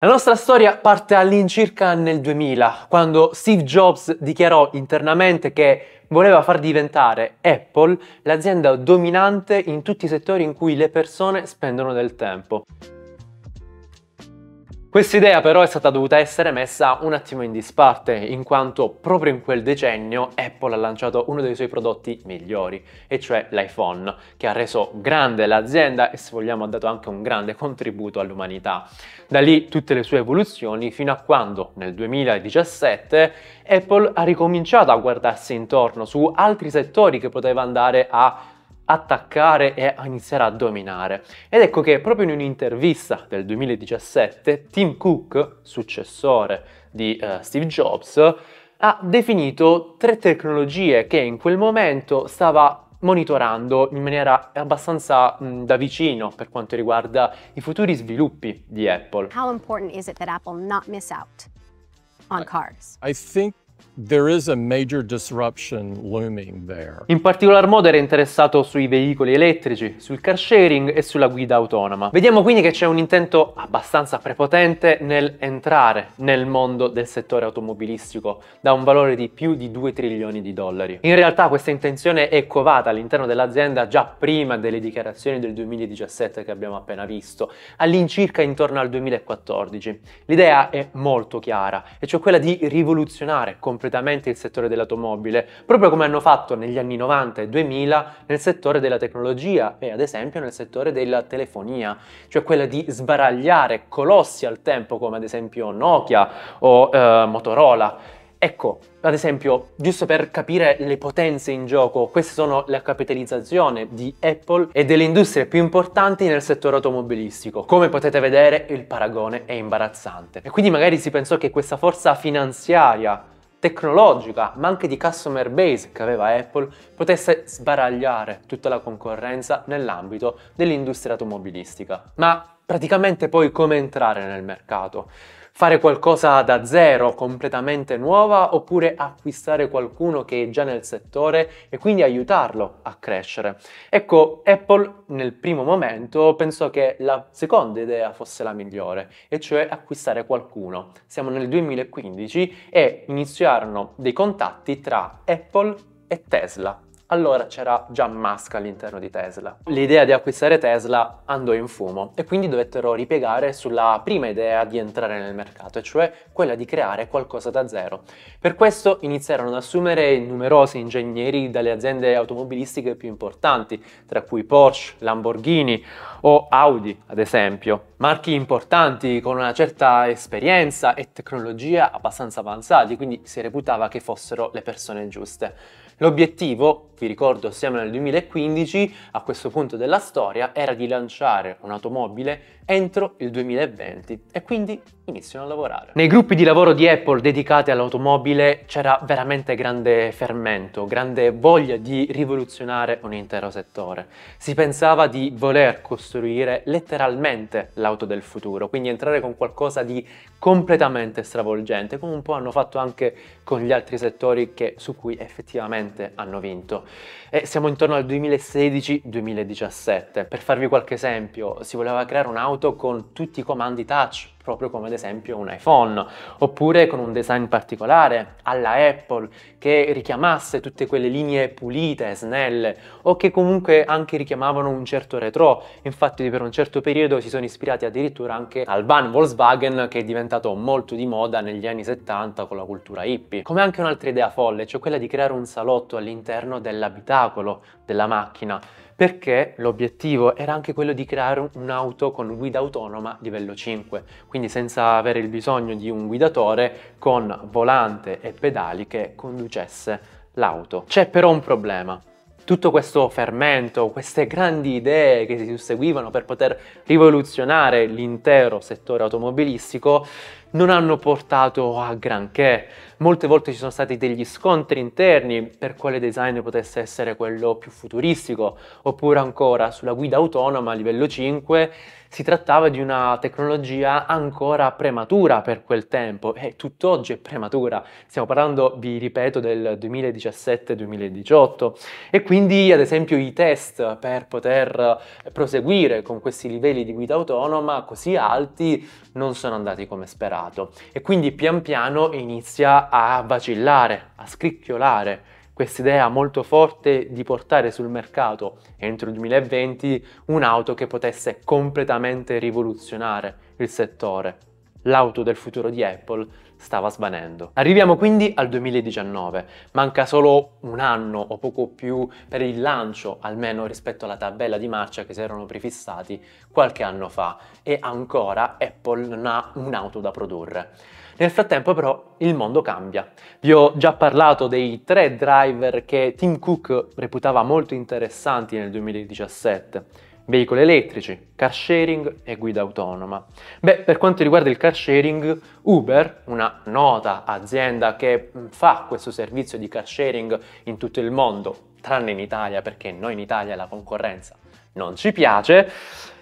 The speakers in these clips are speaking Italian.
La nostra storia parte all'incirca nel 2000, quando Steve Jobs dichiarò internamente che voleva far diventare Apple l'azienda dominante in tutti i settori in cui le persone spendono del tempo. Quest'idea però è stata dovuta essere messa un attimo in disparte, in quanto proprio in quel decennio Apple ha lanciato uno dei suoi prodotti migliori, e cioè l'iPhone, che ha reso grande l'azienda e se vogliamo ha dato anche un grande contributo all'umanità. Da lì tutte le sue evoluzioni fino a quando nel 2017 Apple ha ricominciato a guardarsi intorno su altri settori che poteva andare a attaccare e a iniziare a dominare. Ed ecco che proprio in un'intervista del 2017 Tim Cook, successore di eh, Steve Jobs, ha definito tre tecnologie che in quel momento stava monitorando in maniera abbastanza mh, da vicino per quanto riguarda i futuri sviluppi di Apple. How important is it that Apple not miss out on cars? I think in particolar modo era interessato sui veicoli elettrici, sul car sharing e sulla guida autonoma. Vediamo quindi che c'è un intento abbastanza prepotente nel entrare nel mondo del settore automobilistico da un valore di più di 2 trilioni di dollari. In realtà questa intenzione è covata all'interno dell'azienda già prima delle dichiarazioni del 2017 che abbiamo appena visto, all'incirca intorno al 2014. L'idea è molto chiara, e cioè quella di rivoluzionare completamente completamente il settore dell'automobile, proprio come hanno fatto negli anni 90 e 2000 nel settore della tecnologia e ad esempio nel settore della telefonia, cioè quella di sbaragliare colossi al tempo come ad esempio Nokia o eh, Motorola. Ecco, ad esempio, giusto per capire le potenze in gioco, queste sono la capitalizzazione di Apple e delle industrie più importanti nel settore automobilistico. Come potete vedere, il paragone è imbarazzante. E quindi magari si pensò che questa forza finanziaria tecnologica, ma anche di customer base che aveva Apple, potesse sbaragliare tutta la concorrenza nell'ambito dell'industria automobilistica. Ma praticamente poi come entrare nel mercato? fare qualcosa da zero, completamente nuova, oppure acquistare qualcuno che è già nel settore e quindi aiutarlo a crescere. Ecco, Apple nel primo momento pensò che la seconda idea fosse la migliore, e cioè acquistare qualcuno. Siamo nel 2015 e iniziarono dei contatti tra Apple e Tesla allora c'era già Musk all'interno di Tesla. L'idea di acquistare Tesla andò in fumo e quindi dovettero ripiegare sulla prima idea di entrare nel mercato, cioè quella di creare qualcosa da zero. Per questo iniziarono ad assumere numerosi ingegneri dalle aziende automobilistiche più importanti, tra cui Porsche, Lamborghini o Audi, ad esempio. Marchi importanti con una certa esperienza e tecnologia abbastanza avanzati, quindi si reputava che fossero le persone giuste. L'obiettivo vi ricordo siamo nel 2015, a questo punto della storia era di lanciare un'automobile entro il 2020 e quindi iniziano a lavorare. Nei gruppi di lavoro di Apple dedicati all'automobile c'era veramente grande fermento, grande voglia di rivoluzionare un intero settore. Si pensava di voler costruire letteralmente l'auto del futuro, quindi entrare con qualcosa di completamente stravolgente, come un po' hanno fatto anche con gli altri settori che, su cui effettivamente hanno vinto e siamo intorno al 2016-2017. Per farvi qualche esempio, si voleva creare un'auto con tutti i comandi touch proprio come ad esempio un iPhone, oppure con un design particolare, alla Apple, che richiamasse tutte quelle linee pulite, snelle, o che comunque anche richiamavano un certo retro. Infatti per un certo periodo si sono ispirati addirittura anche al van Volkswagen che è diventato molto di moda negli anni 70 con la cultura hippie. Come anche un'altra idea folle, cioè quella di creare un salotto all'interno dell'abitacolo della macchina, perché l'obiettivo era anche quello di creare un'auto con guida autonoma livello 5, quindi senza avere il bisogno di un guidatore con volante e pedali che conducesse l'auto. C'è però un problema. Tutto questo fermento, queste grandi idee che si susseguivano per poter rivoluzionare l'intero settore automobilistico non hanno portato a granché. Molte volte ci sono stati degli scontri interni per quale design potesse essere quello più futuristico, oppure ancora sulla guida autonoma a livello 5 si trattava di una tecnologia ancora prematura per quel tempo e tutt'oggi è prematura. Stiamo parlando, vi ripeto, del 2017-2018 e quindi ad esempio i test per poter proseguire con questi livelli di guida autonoma così alti non sono andati come sperato superato e quindi pian piano inizia a vacillare, a scricchiolare quest'idea molto forte di portare sul mercato entro il 2020 un'auto che potesse completamente rivoluzionare il settore, l'auto del futuro di Apple stava svanendo. Arriviamo quindi al 2019, manca solo un anno o poco più per il lancio, almeno rispetto alla tabella di marcia che si erano prefissati qualche anno fa e ancora Apple non ha un'auto da produrre. Nel frattempo però il mondo cambia. Vi ho già parlato dei tre driver che Tim Cook reputava molto interessanti nel 2017 veicoli elettrici, car sharing e guida autonoma. Beh, per quanto riguarda il car sharing, Uber, una nota azienda che fa questo servizio di car sharing in tutto il mondo, tranne in Italia perché noi in Italia la concorrenza non ci piace,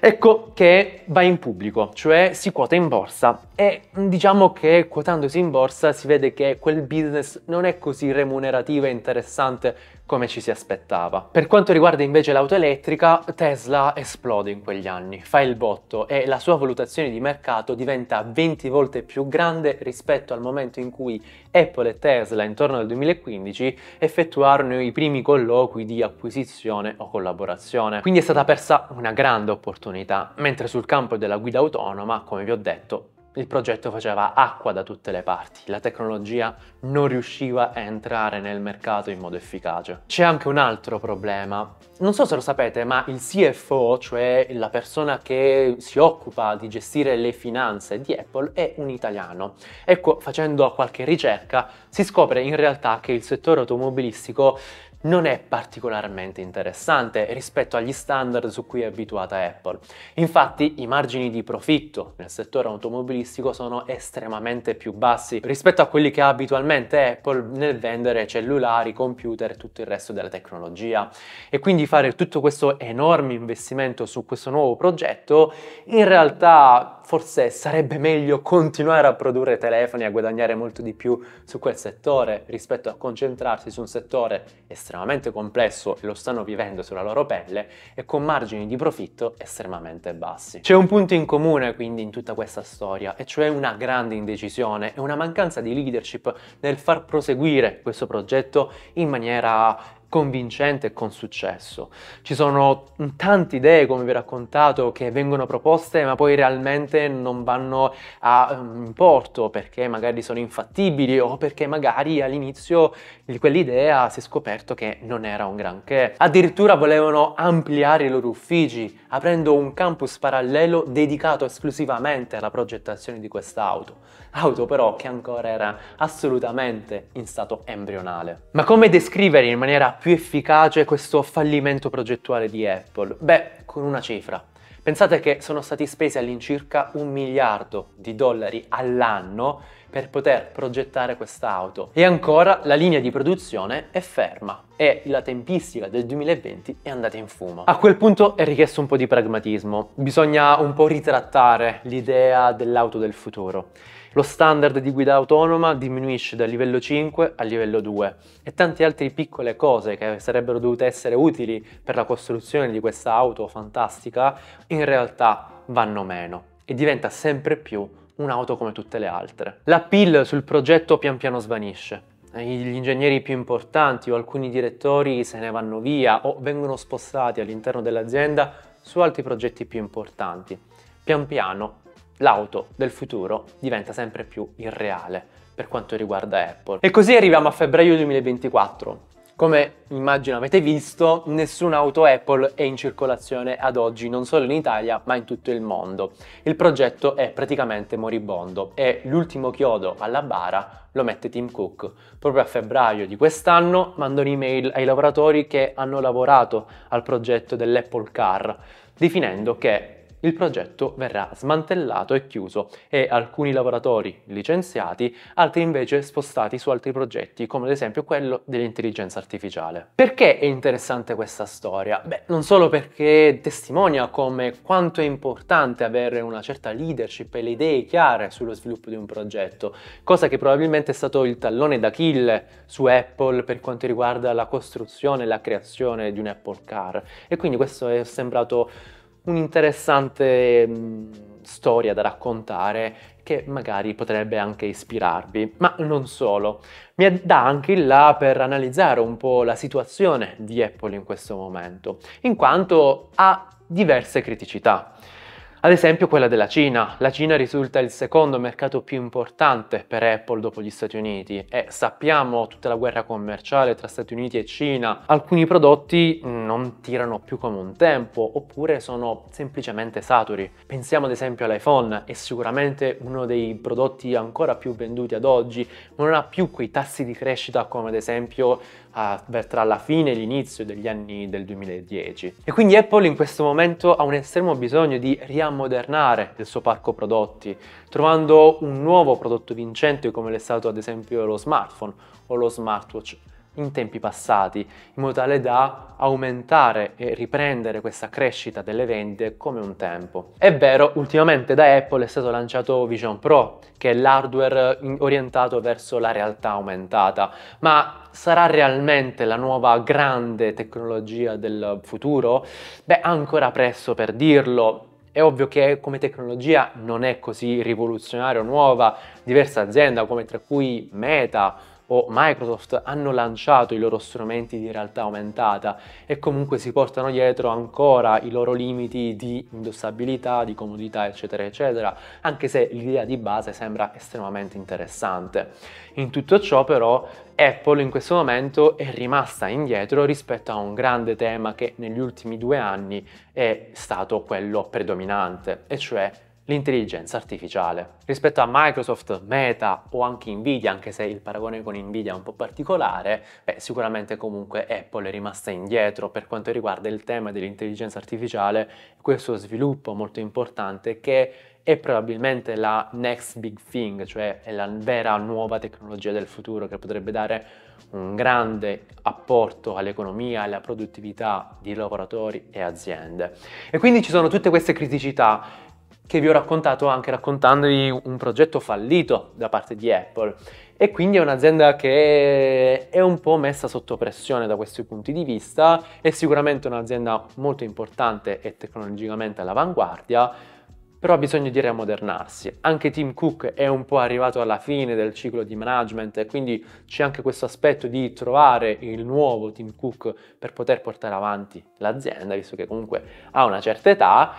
ecco che va in pubblico, cioè si quota in borsa e diciamo che quotandosi in borsa si vede che quel business non è così remunerativo e interessante come ci si aspettava. Per quanto riguarda invece l'auto elettrica, Tesla esplode in quegli anni, fa il botto e la sua valutazione di mercato diventa 20 volte più grande rispetto al momento in cui Apple e Tesla intorno al 2015 effettuarono i primi colloqui di acquisizione o collaborazione. Quindi è stata persa una grande opportunità, mentre sul campo della guida autonoma, come vi ho detto, il progetto faceva acqua da tutte le parti, la tecnologia non riusciva a entrare nel mercato in modo efficace. C'è anche un altro problema, non so se lo sapete, ma il CFO, cioè la persona che si occupa di gestire le finanze di Apple, è un italiano. Ecco, facendo qualche ricerca si scopre in realtà che il settore automobilistico non è particolarmente interessante rispetto agli standard su cui è abituata Apple. Infatti i margini di profitto nel settore automobilistico sono estremamente più bassi rispetto a quelli che ha abitualmente Apple nel vendere cellulari, computer e tutto il resto della tecnologia. E quindi fare tutto questo enorme investimento su questo nuovo progetto in realtà forse sarebbe meglio continuare a produrre telefoni e a guadagnare molto di più su quel settore rispetto a concentrarsi su un settore estremamente estremamente complesso e lo stanno vivendo sulla loro pelle e con margini di profitto estremamente bassi. C'è un punto in comune quindi in tutta questa storia e cioè una grande indecisione e una mancanza di leadership nel far proseguire questo progetto in maniera convincente e con successo. Ci sono tante idee, come vi ho raccontato, che vengono proposte ma poi realmente non vanno a um, ehm, porto perché magari sono infattibili o perché magari all'inizio di quell'idea si è scoperto che non era un granché. Addirittura volevano ampliare i loro uffici, aprendo un campus parallelo dedicato esclusivamente alla progettazione di quest'auto. Auto però che ancora era assolutamente in stato embrionale. Ma come descrivere in maniera più più efficace questo fallimento progettuale di Apple? Beh, con una cifra. Pensate che sono stati spesi all'incirca un miliardo di dollari all'anno per poter progettare questa auto. e ancora la linea di produzione è ferma e la tempistica del 2020 è andata in fumo. A quel punto è richiesto un po' di pragmatismo, bisogna un po' ritrattare l'idea dell'auto del futuro lo standard di guida autonoma diminuisce dal livello 5 al livello 2 e tante altre piccole cose che sarebbero dovute essere utili per la costruzione di questa auto fantastica in realtà vanno meno e diventa sempre più un'auto come tutte le altre. La pill sul progetto pian piano svanisce. Gli ingegneri più importanti o alcuni direttori se ne vanno via o vengono spostati all'interno dell'azienda su altri progetti più importanti. Pian piano l'auto del futuro diventa sempre più irreale per quanto riguarda Apple. E così arriviamo a febbraio 2024. Come immagino avete visto, nessuna auto Apple è in circolazione ad oggi, non solo in Italia, ma in tutto il mondo. Il progetto è praticamente moribondo e l'ultimo chiodo alla bara lo mette Tim Cook. Proprio a febbraio di quest'anno manda un'email ai lavoratori che hanno lavorato al progetto dell'Apple Car, definendo che il progetto verrà smantellato e chiuso e alcuni lavoratori licenziati, altri invece spostati su altri progetti, come ad esempio quello dell'intelligenza artificiale. Perché è interessante questa storia? Beh, non solo perché testimonia come quanto è importante avere una certa leadership e le idee chiare sullo sviluppo di un progetto, cosa che probabilmente è stato il tallone d'Achille su Apple per quanto riguarda la costruzione e la creazione di un Apple Car. E quindi questo è sembrato un'interessante mm, storia da raccontare che magari potrebbe anche ispirarvi, ma non solo. Mi dà anche il là per analizzare un po' la situazione di Apple in questo momento, in quanto ha diverse criticità. Ad esempio quella della Cina. La Cina risulta il secondo mercato più importante per Apple dopo gli Stati Uniti e sappiamo tutta la guerra commerciale tra Stati Uniti e Cina. Alcuni prodotti mm, non tirano più come un tempo oppure sono semplicemente saturi. Pensiamo ad esempio all'iPhone, è sicuramente uno dei prodotti ancora più venduti ad oggi, ma non ha più quei tassi di crescita come ad esempio ah, tra la fine e l'inizio degli anni del 2010. E quindi Apple in questo momento ha un estremo bisogno di riaprire ammodernare il suo parco prodotti, trovando un nuovo prodotto vincente come l'è stato ad esempio lo smartphone o lo smartwatch in tempi passati, in modo tale da aumentare e riprendere questa crescita delle vendite come un tempo. È vero, ultimamente da Apple è stato lanciato Vision Pro, che è l'hardware orientato verso la realtà aumentata, ma sarà realmente la nuova grande tecnologia del futuro? Beh, ancora presto per dirlo, è ovvio che come tecnologia non è così rivoluzionaria o nuova, diverse aziende come tra cui Meta, o Microsoft hanno lanciato i loro strumenti di realtà aumentata e comunque si portano dietro ancora i loro limiti di indossabilità, di comodità eccetera eccetera, anche se l'idea di base sembra estremamente interessante. In tutto ciò però Apple in questo momento è rimasta indietro rispetto a un grande tema che negli ultimi due anni è stato quello predominante, e cioè l'intelligenza artificiale. Rispetto a Microsoft, Meta o anche Nvidia, anche se il paragone con Nvidia è un po' particolare, beh, sicuramente comunque Apple è rimasta indietro per quanto riguarda il tema dell'intelligenza artificiale questo sviluppo molto importante che è probabilmente la next big thing, cioè è la vera nuova tecnologia del futuro che potrebbe dare un grande apporto all'economia, e alla produttività di lavoratori e aziende. E quindi ci sono tutte queste criticità che vi ho raccontato anche raccontandovi un progetto fallito da parte di Apple e quindi è un'azienda che è un po' messa sotto pressione da questi punti di vista, è sicuramente un'azienda molto importante e tecnologicamente all'avanguardia, però ha bisogno di riammodernarsi. Anche Tim Cook è un po' arrivato alla fine del ciclo di management e quindi c'è anche questo aspetto di trovare il nuovo Tim Cook per poter portare avanti l'azienda, visto che comunque ha una certa età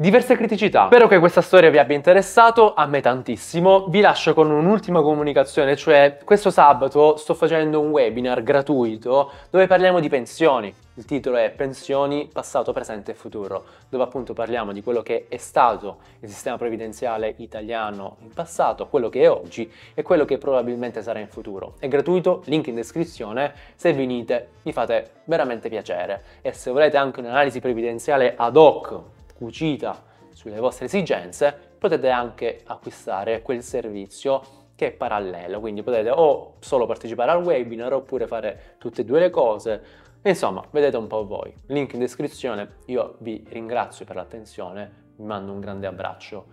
diverse criticità. Spero che questa storia vi abbia interessato, a me tantissimo. Vi lascio con un'ultima comunicazione, cioè questo sabato sto facendo un webinar gratuito dove parliamo di pensioni. Il titolo è Pensioni, passato, presente e futuro, dove appunto parliamo di quello che è stato il sistema previdenziale italiano in passato, quello che è oggi e quello che probabilmente sarà in futuro. È gratuito, link in descrizione, se venite mi fate veramente piacere e se volete anche un'analisi previdenziale ad hoc cucita sulle vostre esigenze, potete anche acquistare quel servizio che è parallelo, quindi potete o solo partecipare al webinar oppure fare tutte e due le cose. Insomma, vedete un po' voi. Link in descrizione, io vi ringrazio per l'attenzione, vi mando un grande abbraccio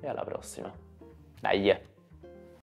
e alla prossima. Dai!